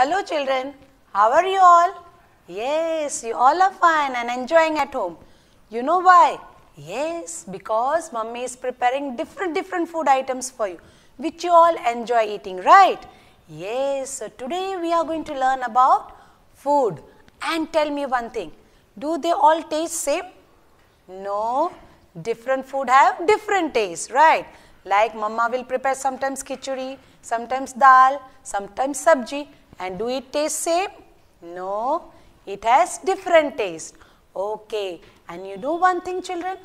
Hello children, how are you all? Yes, you all are fine and enjoying at home. You know why? Yes, because mummy is preparing different different food items for you which you all enjoy eating, right? Yes, so today we are going to learn about food and tell me one thing. Do they all taste same? No, different food have different taste, right? Like mama will prepare sometimes kichuri, sometimes dal, sometimes sabji and do it taste same? No, it has different taste. Okay, and you know one thing children,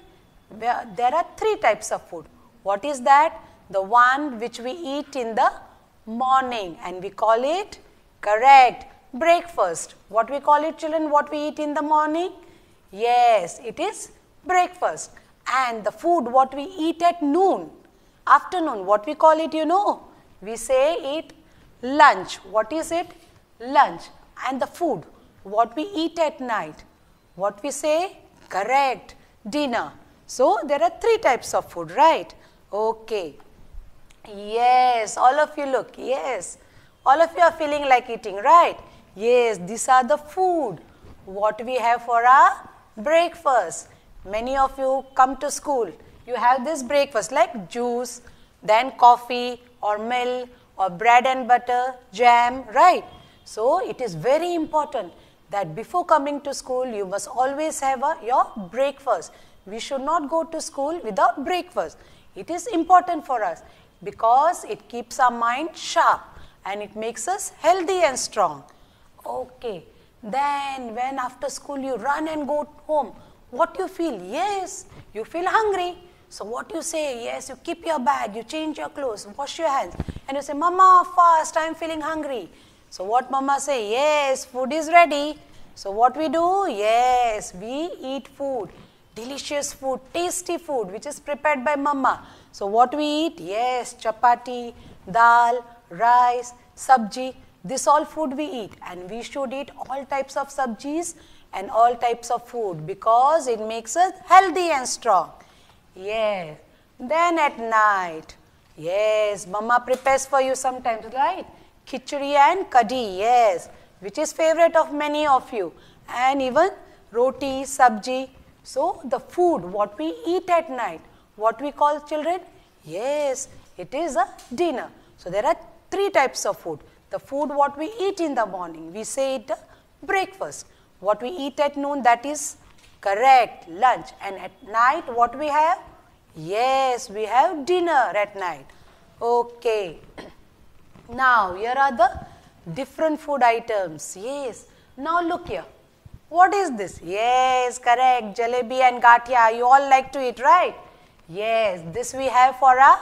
there are three types of food. What is that? The one which we eat in the morning and we call it, correct, breakfast. What we call it children, what we eat in the morning? Yes, it is breakfast. And the food what we eat at noon, afternoon, what we call it you know? We say it lunch. What is it? Lunch. And the food, what we eat at night. What we say? Correct. Dinner. So, there are three types of food, right? Okay. Yes, all of you look. Yes. All of you are feeling like eating, right? Yes, these are the food. What we have for our breakfast. Many of you come to school. You have this breakfast like juice, then coffee or milk or bread and butter, jam, right? So, it is very important that before coming to school, you must always have a, your breakfast. We should not go to school without breakfast. It is important for us because it keeps our mind sharp and it makes us healthy and strong. Okay. Then when after school you run and go home, what you feel? Yes, you feel hungry so what you say, yes, you keep your bag, you change your clothes, wash your hands, and you say, Mama, fast, I'm feeling hungry. So what Mama say, yes, food is ready. So what we do, yes, we eat food, delicious food, tasty food, which is prepared by Mama. So what we eat, yes, chapati, dal, rice, sabji, this all food we eat and we should eat all types of sabjis and all types of food because it makes us healthy and strong. Yes. Then at night, yes, mama prepares for you sometimes, right? Khichdi and kadi, yes, which is favorite of many of you. And even roti, sabji. So, the food, what we eat at night, what we call children? Yes, it is a dinner. So, there are three types of food. The food what we eat in the morning, we say it breakfast. What we eat at noon, that is Correct, lunch. And at night, what we have? Yes, we have dinner at night. Okay. now, here are the different food items. Yes. Now, look here. What is this? Yes, correct. Jalebi and gatia. You all like to eat, right? Yes, this we have for our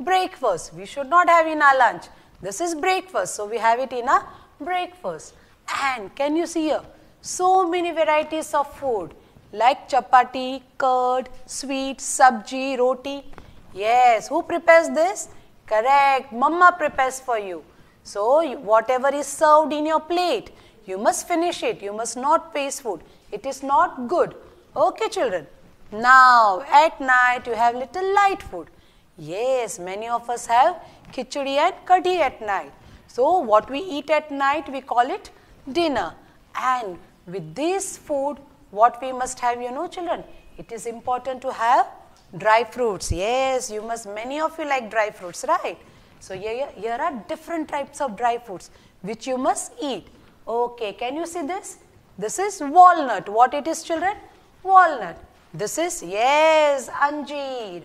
breakfast. We should not have in our lunch. This is breakfast. So, we have it in our breakfast. And can you see here? So many varieties of food like chapati, curd, sweet, sabji, roti. Yes, who prepares this? Correct, mama prepares for you. So, whatever is served in your plate, you must finish it. You must not waste food. It is not good. Okay, children. Now, at night, you have little light food. Yes, many of us have khichdi and kadhi at night. So, what we eat at night, we call it dinner. And with this food, what we must have, you know, children? It is important to have dry fruits. Yes, you must, many of you like dry fruits, right? So, here, here are different types of dry fruits which you must eat. Okay, can you see this? This is walnut. What it is, children? Walnut. This is, yes, anjeer.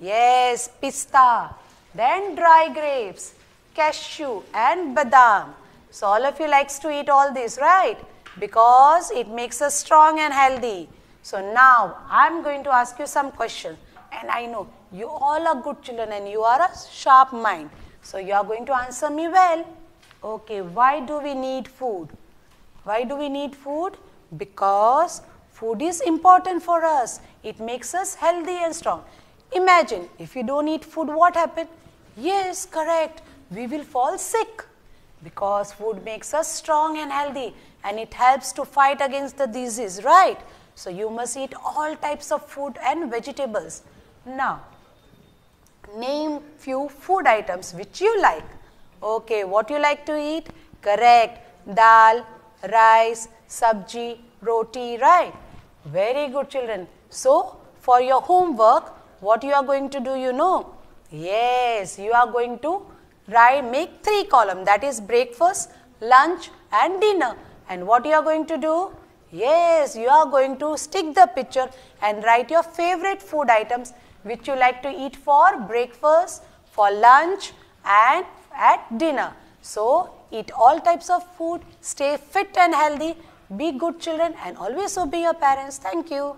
Yes, pista. Then dry grapes, cashew and badam. So, all of you likes to eat all these, right? because it makes us strong and healthy. So now I'm going to ask you some questions and I know you all are good children and you are a sharp mind. So you are going to answer me well. Okay, why do we need food? Why do we need food? Because food is important for us. It makes us healthy and strong. Imagine if you don't eat food, what happens? Yes, correct. We will fall sick because food makes us strong and healthy and it helps to fight against the disease, right? So you must eat all types of food and vegetables. Now, name few food items which you like. Okay, what you like to eat? Correct. Dal, rice, sabji, roti, right? Very good children. So, for your homework, what you are going to do, you know? Yes, you are going to right? Make three column that is breakfast, lunch and dinner. And what you are going to do? Yes, you are going to stick the picture and write your favorite food items which you like to eat for breakfast, for lunch and at dinner. So, eat all types of food, stay fit and healthy, be good children and always obey your parents. Thank you.